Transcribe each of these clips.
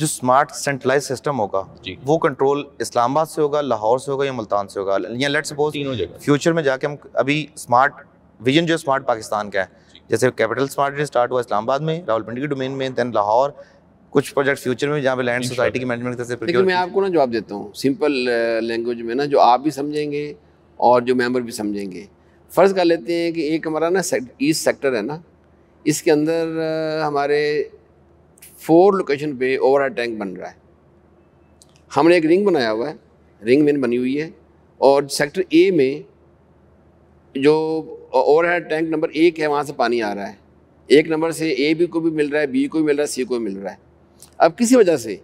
जो smart centralise system होगा वो कंट्रोल इस्लामाबाद से होगा लाहौर से होगा या मुल्तान से होगा या लेट सपोज फ्यूचर में जाके हम अभी स्मार्ट विजन जो स्मार्ट पाकिस्तान का है जैसे कैपिटल स्मार्ट स्टार्ट हुआ इस्लामाबाद में रावलपिंडी के डोमेन में देन लाहौर कुछ प्रोजेक्ट फ्यूचर में जहाँ पे लैंड सोसाइटी की मैनेजमेंट से लेकिन मैं आपको ना जवाब देता हूँ सिंपल लैंग्वेज uh, में ना जो आप भी समझेंगे और जो मेंबर भी समझेंगे फ़र्ज़ कर लेते हैं कि एक हमारा ना ईस्ट सेक्टर है ना इसके अंदर uh, हमारे फोर लोकेशन पे ओवर टैंक बन रहा है हमने एक रिंग बनाया हुआ है रिंग मेन बनी हुई है और सेक्टर ए में जो ओवर टैंक नंबर एक है वहाँ से पानी आ रहा है एक नंबर से ए बी को भी मिल रहा है बी को भी मिल रहा है सी को भी मिल रहा है अब किसी वजह से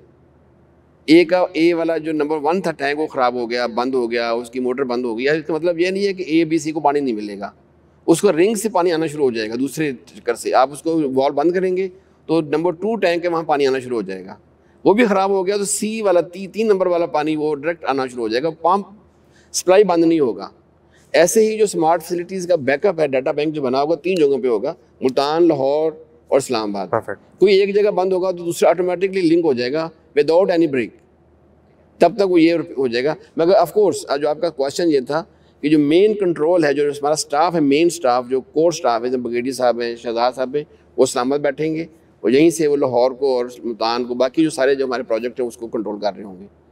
ए का ए वाला जो नंबर वन था टैंक वो ख़राब हो गया बंद हो गया उसकी मोटर बंद हो गई इसका मतलब ये नहीं है कि ए बी सी को पानी नहीं मिलेगा उसको रिंग से पानी आना शुरू हो जाएगा दूसरे चक्कर से आप उसको वॉल बंद करेंगे तो नंबर टू टैंक के वहाँ पानी आना शुरू हो जाएगा वो भी ख़राब हो गया तो सी वाला ती तीन नंबर वाला पानी वो डायरेक्ट आना शुरू हो जाएगा पम्प सप्लाई बंद नहीं होगा ऐसे ही जो स्मार्ट फैसिलिटीज़ का बैकअप है डाटा बैंक जो बना होगा तीन जगहों पे होगा मुल्तान लाहौर और इस्लामाबाद कोई एक जगह बंद होगा तो दूसरा ऑटोमेटिकली लिंक हो जाएगा विदाउट एनी ब्रेक तब तक वो ये हो जाएगा मगर ऑफकोर्स जो आपका क्वेश्चन ये था कि जो मेन कंट्रोल है जो हमारा स्टाफ है मेन स्टाफ जो कोर स्टाफ है जो ब्रिगेडियर साहब हैं शहजाद साहब हैं वो इस्लामाबाद बैठेंगे और यहीं से वो लाहौर को और मुल्तान को बाकी जो सारे जो हमारे प्रोजेक्ट हैं उसको कंट्रोल कर रहे होंगे